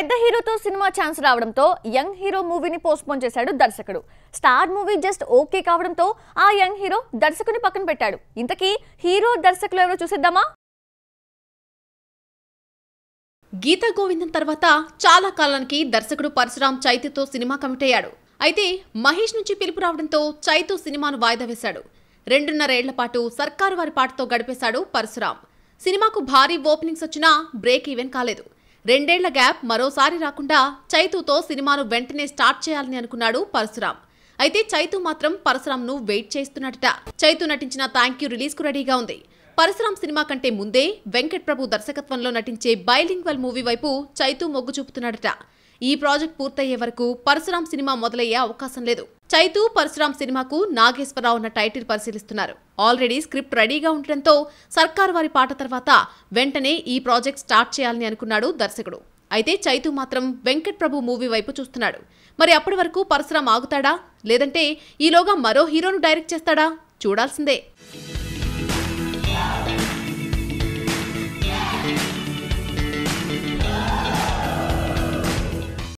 పెద్ద హీరోతో సినిమా ఛాన్స్ రావడంతో యంగ్ హీరో మూవీని పోస్ట్పోన్ చేశాడు దర్శకుడు స్టార్ మూవీ జస్ట్ ఓకే కావడంతో ఆ యంగ్ హీరో దర్శకుని పక్కన పెట్టాడు ఇంతకీ హీరో దర్శకులు ఎవరో చూసిద్దామా గీతా గోవిందం తర్వాత చాలా కాలానికి దర్శకుడు పరశురాం చైతితో సినిమా కమిట్ అయ్యాడు అయితే మహేష్ నుంచి పిలుపు రావడంతో చైతు సినిమాను వాయిదా వేశాడు రెండున్నరేళ్ల పాటు సర్కారు వారి పాటతో గడిపేశాడు పరశురాం సినిమాకు భారీ ఓపెనింగ్స్ వచ్చినా బ్రేక్ ఈవెన్ కాలేదు రెండేళ్ల గ్యాప్ మరోసారి రాకుండా చైతుతో సినిమాను వెంటనే స్టార్ట్ చేయాలని అనుకున్నాడు పరశురాం అయితే చైతు మాత్రం ను వెయిట్ చేస్తున్నట చైతు నటించిన థ్యాంక్ యూ రిలీజ్కు రెడీగా ఉంది పరశురాం సినిమా కంటే ముందే వెంకట్ ప్రభు దర్శకత్వంలో నటించే బైలింగ్వల్ మూవీ వైపు చైతు మొగ్గు చూపుతున్నాడట ఈ ప్రాజెక్ట్ పూర్తయ్యే వరకు పరశురాం సినిమా మొదలయ్యే అవకాశం లేదు చైతూ పరశురాం సినిమాకు నాగేశ్వరరావు ఉన్న టైటిల్ పరిశీలిస్తున్నారు ఆల్రెడీ స్క్రిప్ట్ రెడీగా ఉండటంతో సర్కార్ వారి పాట తర్వాత వెంటనే ఈ ప్రాజెక్ట్ స్టార్ట్ చేయాలని అనుకున్నాడు దర్శకుడు అయితే చైతూ మాత్రం వెంకట్ ప్రభు మూవీ వైపు చూస్తున్నాడు మరి అప్పటి వరకు పరశురాం ఆగుతాడా లేదంటే ఈలోగా మరో హీరోను డైరెక్ట్ చేస్తాడా చూడాల్సిందే